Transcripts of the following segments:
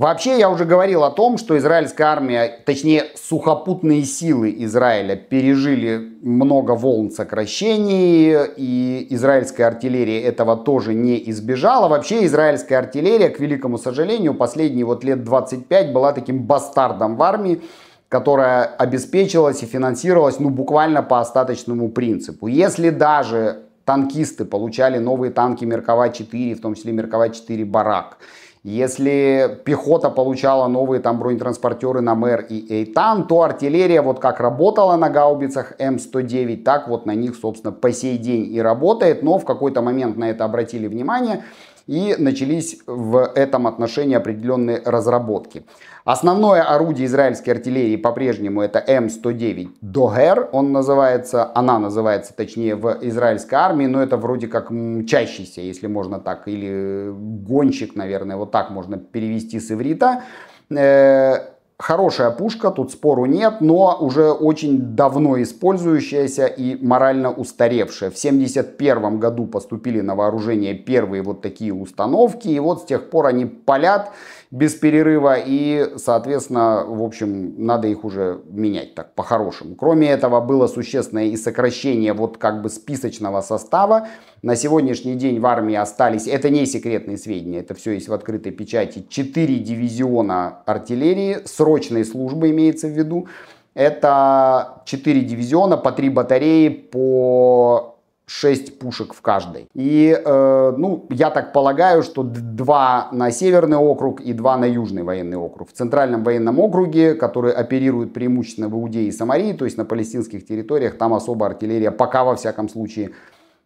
Вообще я уже говорил о том, что израильская армия, точнее сухопутные силы Израиля пережили много волн сокращений, и израильская артиллерия этого тоже не избежала. Вообще израильская артиллерия, к великому сожалению, последние вот лет 25 была таким бастардом в армии, которая обеспечивалась и финансировалась ну буквально по остаточному принципу. Если даже танкисты получали новые танки Меркава-4, в том числе Меркава-4 «Барак», если пехота получала новые там бронетранспортеры на Мэр и Эйтан, то артиллерия вот как работала на гаубицах М109, так вот на них, собственно, по сей день и работает. Но в какой-то момент на это обратили внимание и начались в этом отношении определенные разработки. Основное орудие израильской артиллерии по-прежнему это М109 Догер, он называется, она называется точнее в израильской армии, но это вроде как мчащийся, если можно так, или гонщик, наверное, вот так можно перевести с иврита э, Хорошая пушка, тут спору нет, но уже очень давно использующаяся и морально устаревшая. В 1971 году поступили на вооружение первые вот такие установки, и вот с тех пор они палят без перерыва, и, соответственно, в общем, надо их уже менять так по-хорошему. Кроме этого, было существенное и сокращение вот как бы списочного состава. На сегодняшний день в армии остались, это не секретные сведения, это все есть в открытой печати, 4 дивизиона артиллерии, срочной службы имеется в виду. Это 4 дивизиона по 3 батареи по 6 пушек в каждой. И, э, ну, я так полагаю, что 2 на Северный округ и 2 на Южный военный округ. В Центральном военном округе, который оперирует преимущественно в Иудее и Самарии, то есть на палестинских территориях, там особо артиллерия пока, во всяком случае,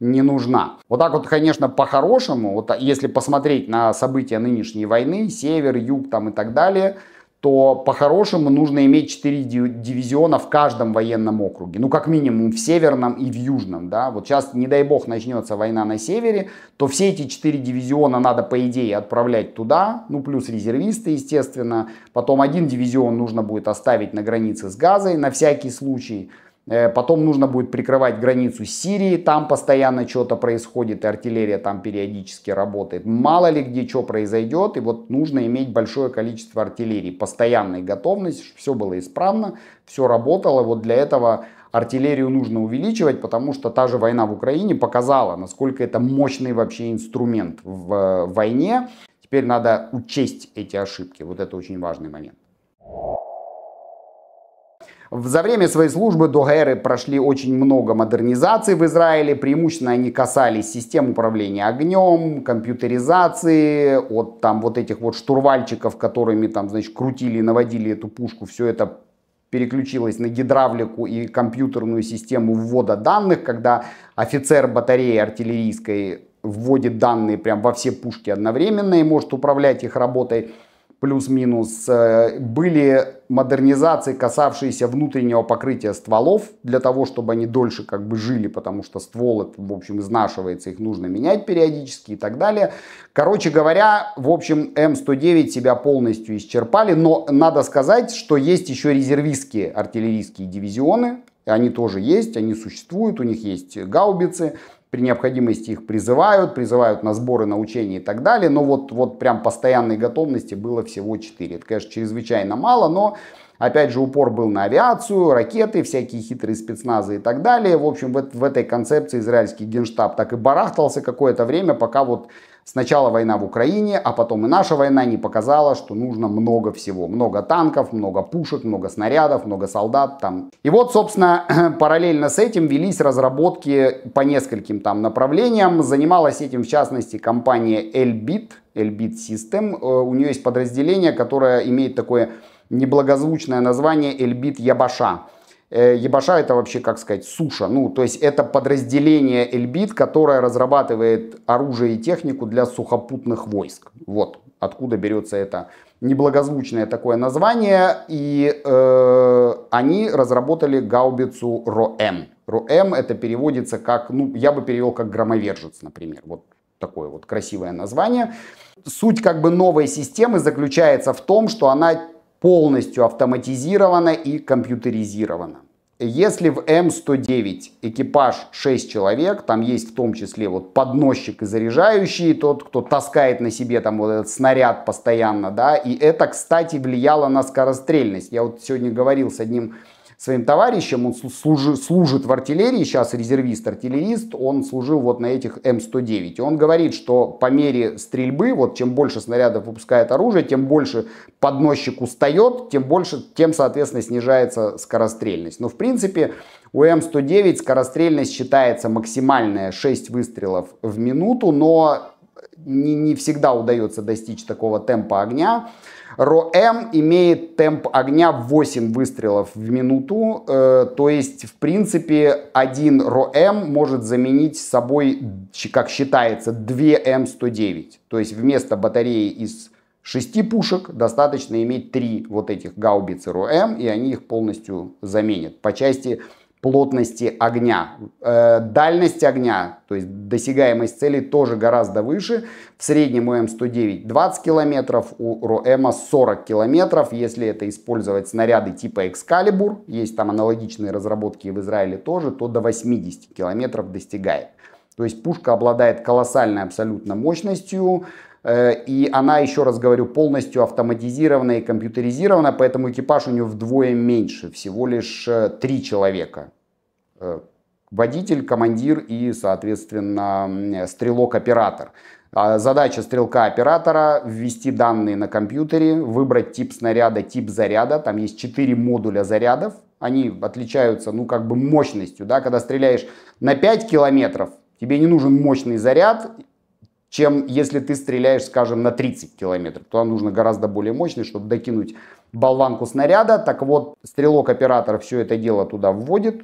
не нужна. Вот так вот, конечно, по-хорошему, вот если посмотреть на события нынешней войны, север, юг там и так далее – то по-хорошему нужно иметь 4 дивизиона в каждом военном округе. Ну, как минимум, в северном и в южном, да. Вот сейчас, не дай бог, начнется война на севере, то все эти 4 дивизиона надо, по идее, отправлять туда, ну, плюс резервисты, естественно. Потом один дивизион нужно будет оставить на границе с Газой на всякий случай. Э, потом нужно будет прикрывать границу Сирии, там постоянно что-то происходит, и артиллерия там периодически работает. Мало ли где что произойдет, и вот нужно иметь большое количество артиллерии, постоянная готовность. чтобы все было исправно, все работало. Вот для этого артиллерию нужно увеличивать, потому что та же война в Украине показала, насколько это мощный вообще инструмент в э, войне. Теперь надо учесть эти ошибки, вот это очень важный момент. За время своей службы Догеры прошли очень много модернизаций в Израиле. Преимущественно они касались систем управления огнем, компьютеризации, от там вот этих вот штурвальчиков, которыми там, значит, крутили и наводили эту пушку. Все это переключилась на гидравлику и компьютерную систему ввода данных, когда офицер батареи артиллерийской вводит данные прямо во все пушки одновременно и может управлять их работой плюс-минус, э, были модернизации, касавшиеся внутреннего покрытия стволов, для того, чтобы они дольше как бы жили, потому что ствол, это, в общем, изнашивается, их нужно менять периодически и так далее. Короче говоря, в общем, М109 себя полностью исчерпали, но надо сказать, что есть еще резервистские артиллерийские дивизионы, они тоже есть, они существуют, у них есть гаубицы, при необходимости их призывают, призывают на сборы, на учения и так далее, но вот, вот прям постоянной готовности было всего 4. Это, конечно, чрезвычайно мало, но Опять же, упор был на авиацию, ракеты, всякие хитрые спецназы и так далее. В общем, в, в этой концепции израильский генштаб так и барахтался какое-то время, пока вот Сначала война в Украине, а потом и наша война не показала, что нужно много всего. Много танков, много пушек, много снарядов, много солдат там. И вот, собственно, параллельно с этим велись разработки по нескольким там направлениям. Занималась этим, в частности, компания Elbit, Elbit System. Э, у нее есть подразделение, которое имеет такое неблагозвучное название Elbit Ябаша. Э, ебаша это вообще, как сказать, суша. Ну, то есть это подразделение Эльбит, которое разрабатывает оружие и технику для сухопутных войск. Вот откуда берется это неблагозвучное такое название. И э, они разработали гаубицу РОМ. РОМ это переводится как, ну, я бы перевел как громовержец, например. Вот такое вот красивое название. Суть как бы новой системы заключается в том, что она полностью автоматизировано и компьютеризировано. Если в М109 экипаж 6 человек, там есть в том числе вот подносчик и заряжающий, тот, кто таскает на себе там вот этот снаряд постоянно, да, и это, кстати, влияло на скорострельность. Я вот сегодня говорил с одним своим товарищем, он служи, служит в артиллерии, сейчас резервист-артиллерист, он служил вот на этих М109. И он говорит, что по мере стрельбы, вот чем больше снарядов выпускает оружие, тем больше подносчик устает, тем больше, тем, соответственно, снижается скорострельность. Но, в принципе, у М109 скорострельность считается максимальная 6 выстрелов в минуту, но не, не всегда удается достичь такого темпа огня. РОМ имеет темп огня 8 выстрелов в минуту, э, то есть, в принципе, один РОМ может заменить собой, как считается, 2 М109. То есть вместо батареи из 6 пушек достаточно иметь 3 вот этих гаубицы РОМ, и они их полностью заменят. По части плотности огня. Э, дальность огня, то есть досягаемость цели тоже гораздо выше. В среднем у М109 20 километров, у РОЭМа 40 километров. Если это использовать снаряды типа Экскалибур, есть там аналогичные разработки в Израиле тоже, то до 80 километров достигает. То есть пушка обладает колоссальной абсолютно мощностью, э, и она, еще раз говорю, полностью автоматизирована и компьютеризирована, поэтому экипаж у нее вдвое меньше, всего лишь э, три человека. Э, водитель, командир и, соответственно, стрелок-оператор. А задача стрелка-оператора – ввести данные на компьютере, выбрать тип снаряда, тип заряда. Там есть 4 модуля зарядов. Они отличаются, ну, как бы мощностью. Да? Когда стреляешь на 5 километров, тебе не нужен мощный заряд, чем если ты стреляешь, скажем, на 30 километров. Туда нужно гораздо более мощный, чтобы докинуть болванку снаряда. Так вот, стрелок-оператор все это дело туда вводит,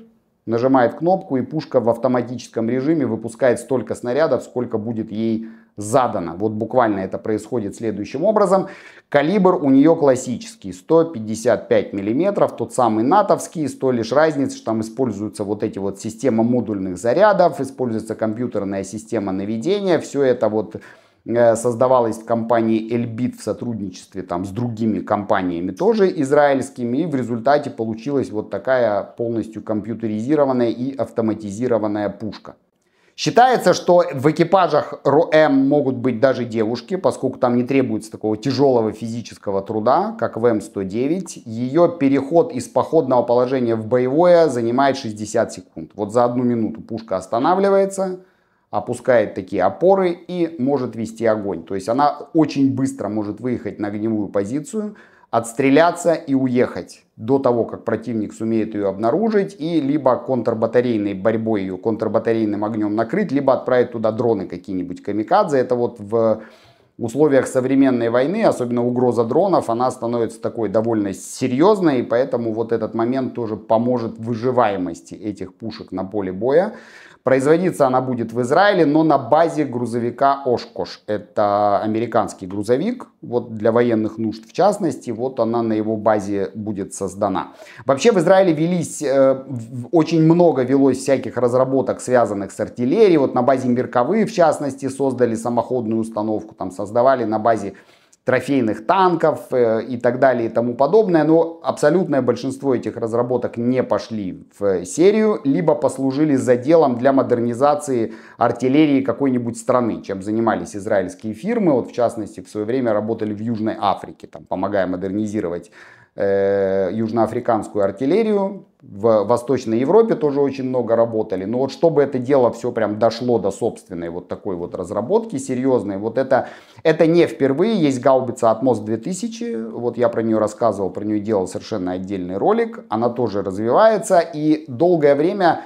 нажимает кнопку, и пушка в автоматическом режиме выпускает столько снарядов, сколько будет ей задано. Вот буквально это происходит следующим образом. Калибр у нее классический, 155 миллиметров, тот самый натовский, с той лишь разницей, что там используются вот эти вот система модульных зарядов, используется компьютерная система наведения, все это вот Э, создавалась в компании Эльбит в сотрудничестве там, с другими компаниями тоже израильскими. И в результате получилась вот такая полностью компьютеризированная и автоматизированная пушка. Считается, что в экипажах РОЭМ могут быть даже девушки, поскольку там не требуется такого тяжелого физического труда, как в М109. Ее переход из походного положения в боевое занимает 60 секунд. Вот за одну минуту пушка останавливается, опускает такие опоры и может вести огонь. То есть она очень быстро может выехать на огневую позицию, отстреляться и уехать до того, как противник сумеет ее обнаружить и либо контрбатарейной борьбой ее, контрбатарейным огнем накрыть, либо отправить туда дроны какие-нибудь камикадзе. Это вот в условиях современной войны, особенно угроза дронов, она становится такой довольно серьезной, и поэтому вот этот момент тоже поможет выживаемости этих пушек на поле боя. Производиться она будет в Израиле, но на базе грузовика Ошкош. Это американский грузовик, вот для военных нужд в частности, вот она на его базе будет создана. Вообще в Израиле велись, э, очень много велось всяких разработок, связанных с артиллерией. Вот на базе Мерковы в частности создали самоходную установку, там создавали на базе трофейных танков э, и так далее и тому подобное, но абсолютное большинство этих разработок не пошли в э, серию, либо послужили заделом для модернизации артиллерии какой-нибудь страны, чем занимались израильские фирмы, вот в частности в свое время работали в Южной Африке, там, помогая модернизировать э, южноафриканскую артиллерию, в Восточной Европе тоже очень много работали. Но вот чтобы это дело все прям дошло до собственной вот такой вот разработки серьезной, вот это, это не впервые. Есть гаубица Атмос 2000, вот я про нее рассказывал, про нее делал совершенно отдельный ролик. Она тоже развивается и долгое время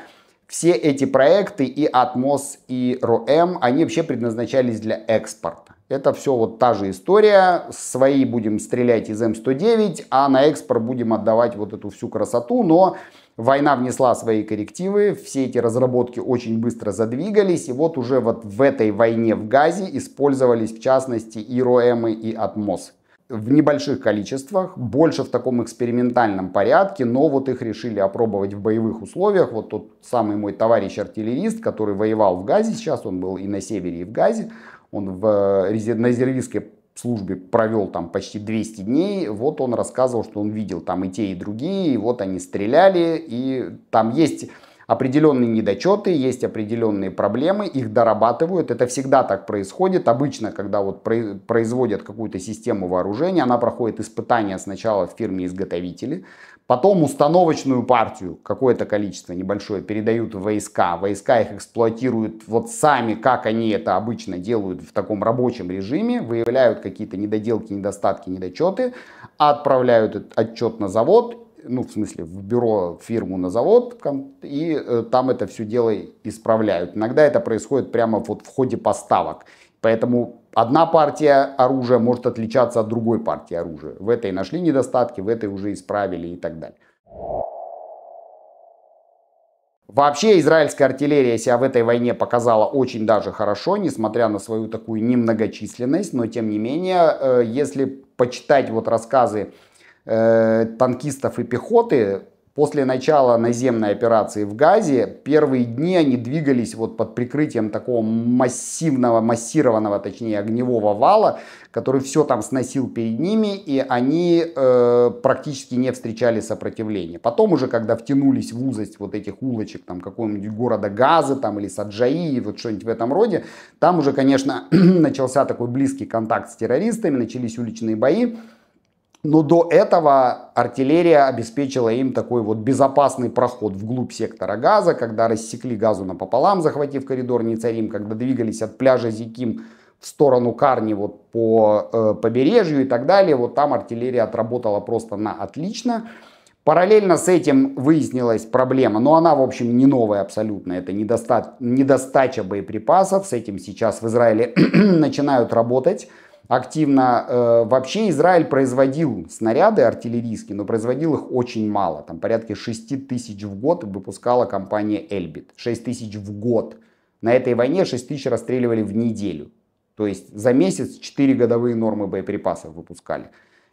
все эти проекты и Атмос и ROM, эм, они вообще предназначались для экспорта. Это все вот та же история. Свои будем стрелять из М109, а на экспорт будем отдавать вот эту всю красоту. Но война внесла свои коррективы, все эти разработки очень быстро задвигались. И вот уже вот в этой войне в Газе использовались в частности и РОЭМы, и Атмос в небольших количествах, больше в таком экспериментальном порядке, но вот их решили опробовать в боевых условиях. Вот тот самый мой товарищ-артиллерист, который воевал в Газе, сейчас он был и на севере, и в Газе, он в, э, на резервистской службе провел там почти 200 дней, вот он рассказывал, что он видел там и те, и другие, и вот они стреляли, и там есть определенные недочеты, есть определенные проблемы, их дорабатывают. Это всегда так происходит. Обычно, когда вот производят какую-то систему вооружения, она проходит испытания сначала в фирме-изготовителе, потом установочную партию, какое-то количество небольшое, передают в войска. Войска их эксплуатируют вот сами, как они это обычно делают в таком рабочем режиме, выявляют какие-то недоделки, недостатки, недочеты, отправляют отчет на завод ну, в смысле, в бюро, фирму, на завод, и э, там это все дело исправляют. Иногда это происходит прямо вот в ходе поставок. Поэтому одна партия оружия может отличаться от другой партии оружия. В этой нашли недостатки, в этой уже исправили и так далее. Вообще израильская артиллерия себя в этой войне показала очень даже хорошо, несмотря на свою такую немногочисленность, но тем не менее, э, если почитать вот рассказы э, танкистов и пехоты После начала наземной операции в Газе первые дни они двигались вот под прикрытием такого массивного, массированного, точнее, огневого вала, который все там сносил перед ними, и они э, практически не встречали сопротивления. Потом уже, когда втянулись в узость вот этих улочек, там какого-нибудь города Газы там, или Саджаи, вот что-нибудь в этом роде, там уже, конечно, начался такой близкий контакт с террористами, начались уличные бои. Но до этого артиллерия обеспечила им такой вот безопасный проход вглубь сектора газа, когда рассекли газу напополам, захватив коридор Ницарим, когда двигались от пляжа Зиким в сторону Карни вот по э, побережью и так далее. Вот там артиллерия отработала просто на отлично. Параллельно с этим выяснилась проблема, но она, в общем, не новая абсолютно, это недоста... недостача боеприпасов, с этим сейчас в Израиле начинают работать активно. Э, вообще Израиль производил снаряды артиллерийские, но производил их очень мало. Там порядка 6 тысяч в год выпускала компания Эльбит. 6 тысяч в год. На этой войне 6 тысяч расстреливали в неделю. То есть за месяц 4 годовые нормы боеприпасов выпускали.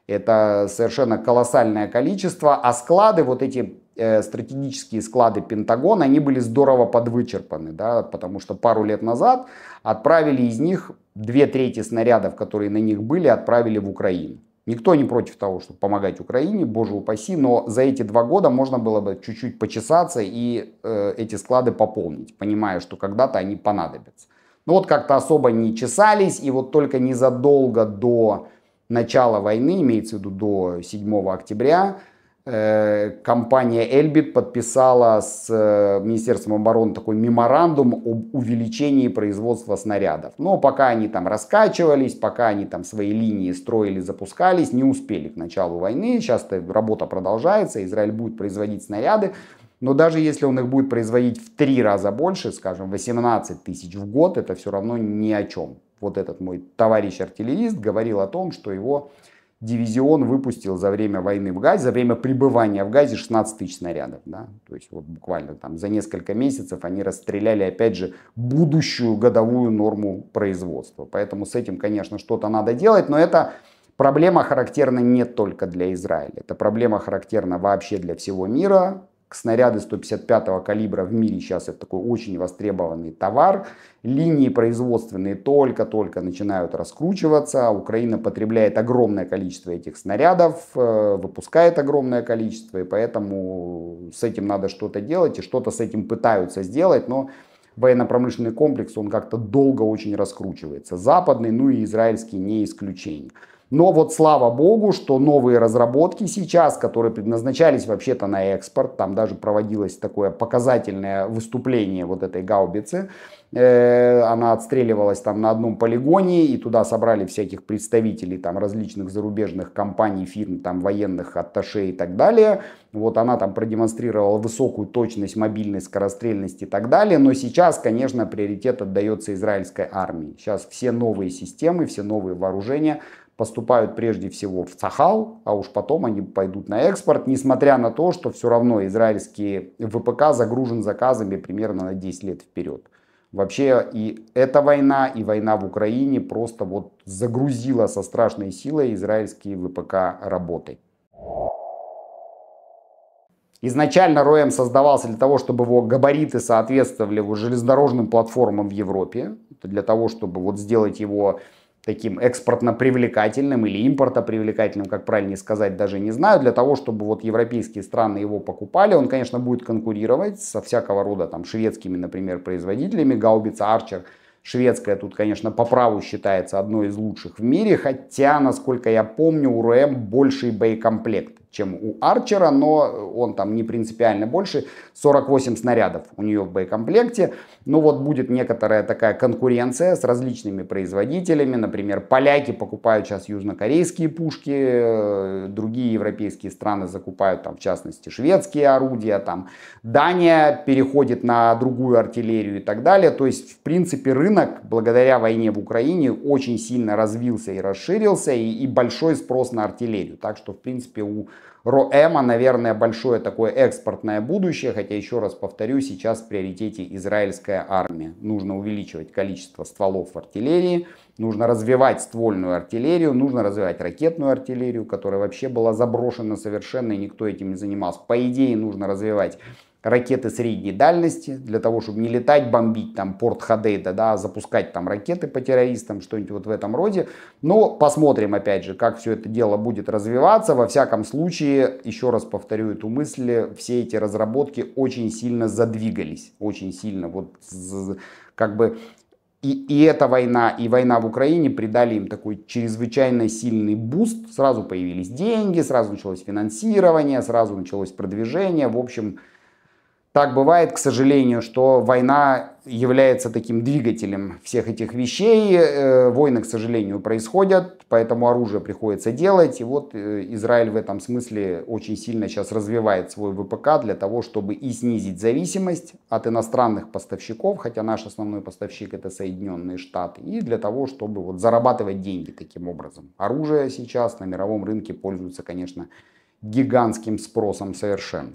Это совершенно колоссальное количество. А склады, вот эти Э, стратегические склады Пентагона, они были здорово подвычерпаны, да, потому что пару лет назад отправили из них две трети снарядов, которые на них были, отправили в Украину. Никто не против того, чтобы помогать Украине, боже упаси, но за эти два года можно было бы чуть-чуть почесаться и э, эти склады пополнить, понимая, что когда-то они понадобятся. Но вот как-то особо не чесались, и вот только незадолго до начала войны, имеется в виду до 7 октября, Э, компания Эльбит подписала с э, Министерством обороны такой меморандум об увеличении производства снарядов. Но пока они там раскачивались, пока они там свои линии строили, запускались, не успели к началу войны. Сейчас работа продолжается, Израиль будет производить снаряды. Но даже если он их будет производить в три раза больше, скажем, 18 тысяч в год, это все равно ни о чем. Вот этот мой товарищ-артиллерист говорил о том, что его дивизион выпустил за время войны в Газе, за время пребывания в Газе 16 тысяч снарядов. Да? То есть вот буквально там за несколько месяцев они расстреляли, опять же, будущую годовую норму производства. Поэтому с этим, конечно, что-то надо делать, но это проблема характерна не только для Израиля. Это проблема характерна вообще для всего мира. Снаряды 155 калибра в мире сейчас это такой очень востребованный товар. Линии производственные только-только начинают раскручиваться. Украина потребляет огромное количество этих снарядов, э, выпускает огромное количество, и поэтому с этим надо что-то делать, и что-то с этим пытаются сделать, но военно-промышленный комплекс, он как-то долго очень раскручивается. Западный, ну и израильский не исключение. Но вот слава богу, что новые разработки сейчас, которые предназначались вообще-то на экспорт, там даже проводилось такое показательное выступление вот этой гаубицы, Э, она отстреливалась там на одном полигоне, и туда собрали всяких представителей там различных зарубежных компаний, фирм, там военных атташе и так далее. Вот она там продемонстрировала высокую точность, мобильность, скорострельность и так далее. Но сейчас, конечно, приоритет отдается израильской армии. Сейчас все новые системы, все новые вооружения поступают прежде всего в Цахал, а уж потом они пойдут на экспорт, несмотря на то, что все равно израильские ВПК загружен заказами примерно на 10 лет вперед. Вообще и эта война, и война в Украине просто вот загрузила со страшной силой израильские ВПК работы. Изначально РОЭМ создавался для того, чтобы его габариты соответствовали железнодорожным платформам в Европе, для того, чтобы вот сделать его таким экспортно-привлекательным или импортно-привлекательным, как правильнее сказать, даже не знаю, для того, чтобы вот европейские страны его покупали. Он, конечно, будет конкурировать со всякого рода там шведскими, например, производителями. Гаубица Арчер шведская тут, конечно, по праву считается одной из лучших в мире, хотя, насколько я помню, у РМ больший боекомплект чем у Арчера, но он там не принципиально больше. 48 снарядов у нее в боекомплекте. но ну вот будет некоторая такая конкуренция с различными производителями. Например, поляки покупают сейчас южнокорейские пушки, э, другие европейские страны закупают там в частности шведские орудия, там Дания переходит на другую артиллерию и так далее. То есть в принципе рынок благодаря войне в Украине очень сильно развился и расширился и, и большой спрос на артиллерию. Так что в принципе у Роэма, наверное, большое такое экспортное будущее, хотя, еще раз повторю, сейчас в приоритете израильская армия. Нужно увеличивать количество стволов в артиллерии, Нужно развивать ствольную артиллерию, нужно развивать ракетную артиллерию, которая вообще была заброшена совершенно, и никто этим не занимался. По идее, нужно развивать ракеты средней дальности, для того, чтобы не летать, бомбить там порт Хадейда, да, а запускать там ракеты по террористам, что-нибудь вот в этом роде. Но посмотрим, опять же, как все это дело будет развиваться. Во всяком случае, еще раз повторю эту мысль, все эти разработки очень сильно задвигались, очень сильно вот как бы и, и эта война, и война в Украине придали им такой чрезвычайно сильный буст. Сразу появились деньги, сразу началось финансирование, сразу началось продвижение. В общем, так бывает, к сожалению, что война является таким двигателем всех этих вещей. Э, войны, к сожалению, происходят, поэтому оружие приходится делать. И вот э, Израиль в этом смысле очень сильно сейчас развивает свой ВПК для того, чтобы и снизить зависимость от иностранных поставщиков, хотя наш основной поставщик это Соединенные Штаты, и для того, чтобы вот зарабатывать деньги таким образом. Оружие сейчас на мировом рынке пользуется, конечно, гигантским спросом совершенно.